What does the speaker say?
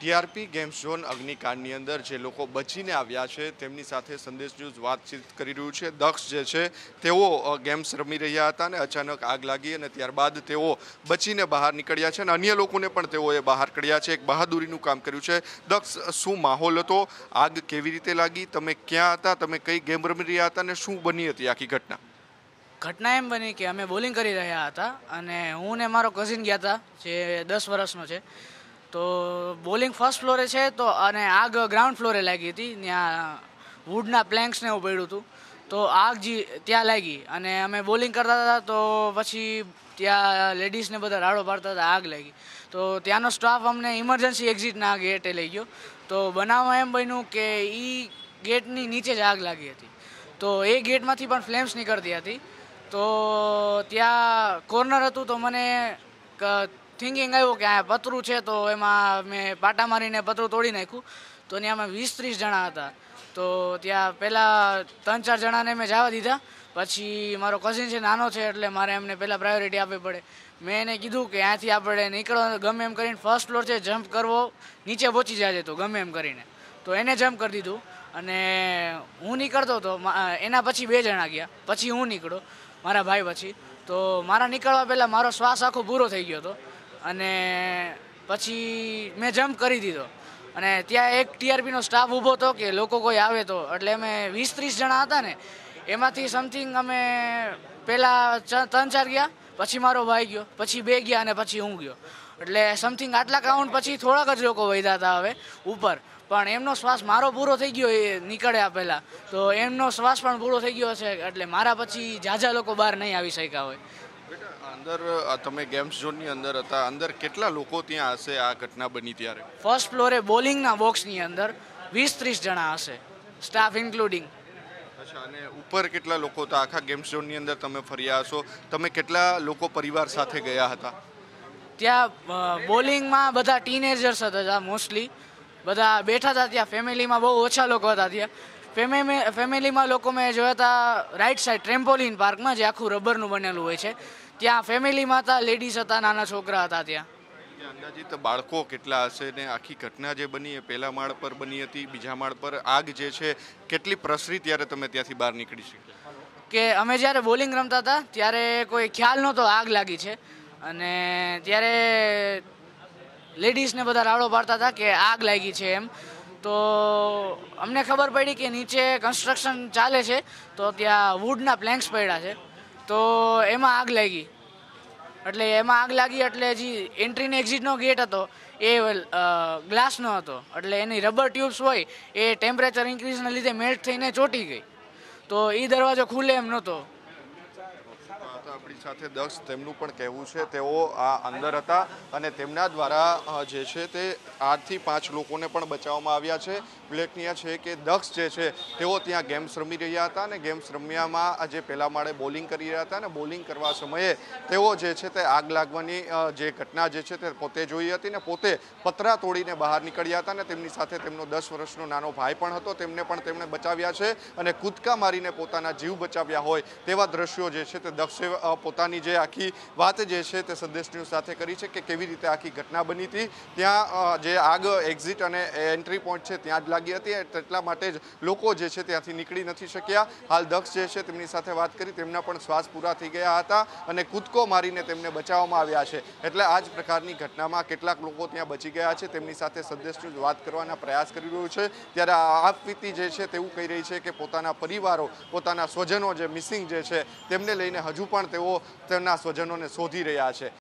TRP games zone અગ્નિકાંડની અંદર જે લોકો બચીને આવ્યા છે તેમની સાથે સંદેશ ન્યૂઝ વાતચીત કરી રહ્યું છે દક્ષ જે છે તેઓ ગેમ્સ રમી રહ્યા હતા અને અચાનક આગ લાગી અને ત્યારબાદ તેઓ બચીને બહાર નીકળ્યા છે અને અન્ય લોકોને પણ તેઓએ બહાર કાઢ્યા છે એક બહાદુરીનું કામ કર્યું છે દક્ષ શું માહોલ હતો આગ કેવી રીતે લાગી તમે ક્યાં હતા તમે કઈ ગેમ રમી રહ્યા હતા અને શું બની હતી આખી ઘટના ઘટના એમ બની કે અમે બોલિંગ કરી રહ્યા હતા અને હું ને મારો કઝિન ગયા હતા જે દસ વર્ષનો છે તો બોલિંગ ફર્સ્ટ ફ્લોરે છે તો અને આગ ગ્રાઉન્ડ ફ્લોરે લાગી હતી ત્યાં વુડના પ્લેન્ક્સને એવું પડ્યું હતું તો આગ જી ત્યાં લાગી અને અમે બોલિંગ કરતા હતા તો પછી ત્યાં લેડીઝને બધા રાડો પાડતા હતા આગ લાગી તો ત્યાંનો સ્ટાફ અમને ઇમરજન્સી એક્ઝિટના ગેટે લઈ ગયો તો બનાવવા એમ બન્યું કે એ ગેટની નીચે જ આગ લાગી હતી તો એ ગેટમાંથી પણ ફ્લેમ્સ નીકળતી હતી તો ત્યાં કોર્નર હતું તો મને એક થિંકિંગ આવ્યું કે આ પતરું છે તો એમાં મેં પાટા મારીને પતરું તોડી નાખ્યું તો ત્યાં અમે વીસ ત્રીસ જણા હતા તો ત્યાં પહેલાં ત્રણ ચાર જણાને મેં જવા દીધા પછી મારો કઝિન છે નાનો છે એટલે મારે એમને પહેલાં પ્રાયોરિટી આપવી પડે મેં એને કીધું કે અહીંથી આપણે નીકળો ગમે એમ કરીને ફર્સ્ટ ફ્લોર છે જમ્પ કરવો નીચે પહોંચી જાય તો ગમે એમ કરીને તો એને જમ્પ કરી દીધું અને હું નીકળતો હતો એના પછી બે જણા ગયા પછી હું નીકળો મારા ભાઈ પછી તો મારા નીકળવા પહેલાં મારો શ્વાસ આખો પૂરો થઈ ગયો હતો અને પછી મેં જમ્પ કરી દીધો અને ત્યાં એક ટીઆરપીનો સ્ટાફ ઊભો હતો કે લોકો કોઈ આવે તો એટલે અમે વીસ ત્રીસ જણા હતા ને એમાંથી સમથિંગ અમે પહેલાં ત્રણ ચાર ગયા પછી મારો ભાઈ ગયો પછી બે ગયા અને પછી હું ગયો એટલે સમથિંગ આટલા કાઉન્ટ પછી થોડાક જ લોકો વૈદા હતા હવે ઉપર પણ એમનો શ્વાસ મારો પૂરો થઈ ગયો એ નીકળ્યા પહેલાં તો એમનો શ્વાસ પણ પૂરો થઈ ગયો છે એટલે મારા પછી ઝાઝા લોકો બહાર નહીં આવી શક્યા હોય અંદર તમે ગેમ્સ ઝોનની અંદર હતા અંદર કેટલા લોકો ત્યાં હશે આ ઘટના બની ત્યારે ફર્સ્ટ ફ્લોરે બોલિંગના બોક્સની અંદર વીસ ત્રીસ જણા હશે સ્ટાફ ઇન્ક્લુડિંગ અચ્છા અને ઉપર કેટલા લોકો હતા આખા ગેમ્સ ઝોનની અંદર તમે ફર્યા હશો તમે કેટલા લોકો પરિવાર સાથે ગયા હતા ત્યાં બોલિંગમાં બધા ટીનેજર્સ હતા મોસ્ટલી બધા બેઠા હતા ત્યાં ફેમિલીમાં બહુ ઓછા લોકો હતા ત્યાં ફેમિલી ફેમિલીમાં લોકો મેં જોયા હતા રાઈટ સાઈડ ટ્રેમ્પોલિન પાર્કમાં જે આખું રબરનું બનેલું હોય છે ત્યાં ફેમિલીમાં હતા લેડીઝ હતા નાના છોકરા હતા ત્યાં અંદાજિત બાળકો કેટલા હશે ને આખી ઘટના જે બની એ પહેલા માળ પર બની હતી બીજા માળ પર આગ જે છે કેટલી પ્રસરી ત્યારે તમે ત્યાંથી બહાર નીકળી શક્યા કે અમે જ્યારે બોલિંગ રમતા હતા ત્યારે કોઈ ખ્યાલ નહોતો આગ લાગી છે અને ત્યારે લેડીઝને બધા રાડો પાડતા હતા કે આગ લાગી છે એમ તો અમને ખબર પડી કે નીચે કન્સ્ટ્રક્શન ચાલે છે તો ત્યાં વુડના પ્લેન્ક્સ પડ્યા છે તો એમાં આગ લાગી એટલે એમાં આગ લાગી એટલે જે એન્ટ્રીને એક્ઝિટનો ગેટ હતો એ ગ્લાસનો હતો એટલે એની રબર ટ્યુબ્સ હોય એ ટેમ્પરેચર ઇન્ક્રીઝને લીધે મેલ્ટ થઈને ચોટી ગઈ તો એ દરવાજો ખુલે એમ નહોતો આપણી સાથે દક્ષ તેમનું પણ કહેવું છે તેઓ આ અંદર હતા અને તેમના દ્વારા જે છે તે આઠથી પાંચ લોકોને પણ બચાવવામાં આવ્યા છે ઉલ્લેખનીય છે કે દક્ષ જે છે તેઓ ત્યાં ગેમ્સ રમી રહ્યા હતા અને ગેમ્સ રમ્યામાં જે પહેલા માળે બોલિંગ કરી રહ્યા હતા અને બોલિંગ કરવા સમયે તેઓ જે છે તે આગ લાગવાની જે ઘટના જે છે તે પોતે જોઈ હતી ને પોતે પતરા તોડીને બહાર નીકળ્યા હતા અને તેમની સાથે તેમનો દસ વર્ષનો નાનો ભાઈ પણ હતો તેમને પણ તેમણે બચાવ્યા છે અને કૂદકા મારીને પોતાના જીવ બચાવ્યા હોય તેવા દ્રશ્યો જે છે તે દક્ષ પોતાની જે આખી વાત જે છે તે સંદેશ ન્યૂઝ સાથે કરી છે કે કેવી રીતે આખી ઘટના બની હતી ત્યાં જે આગ એક્ઝિટ અને એન્ટ્રી પોઈન્ટ છે ત્યાં જ લાગી હતી એટલા માટે જ લોકો જે છે ત્યાંથી નીકળી નથી શક્યા હાલ દક્ષ જે છે તેમની સાથે વાત કરી તેમના પણ શ્વાસ પૂરા થઈ ગયા હતા અને કૂદકો મારીને તેમને બચાવવામાં આવ્યા છે એટલે આ જ પ્રકારની ઘટનામાં કેટલાક લોકો ત્યાં બચી ગયા છે તેમની સાથે સંદેશ ન્યૂઝ વાત કરવાના પ્રયાસ કરી રહ્યું છે ત્યારે આ પીતી જે છે તેવું કહી રહી છે કે પોતાના પરિવારો પોતાના સ્વજનો જે મિસિંગ જે છે તેમને લઈને હજુ પણ તેઓ તેમના સ્વજનોને શોધી રહ્યા છે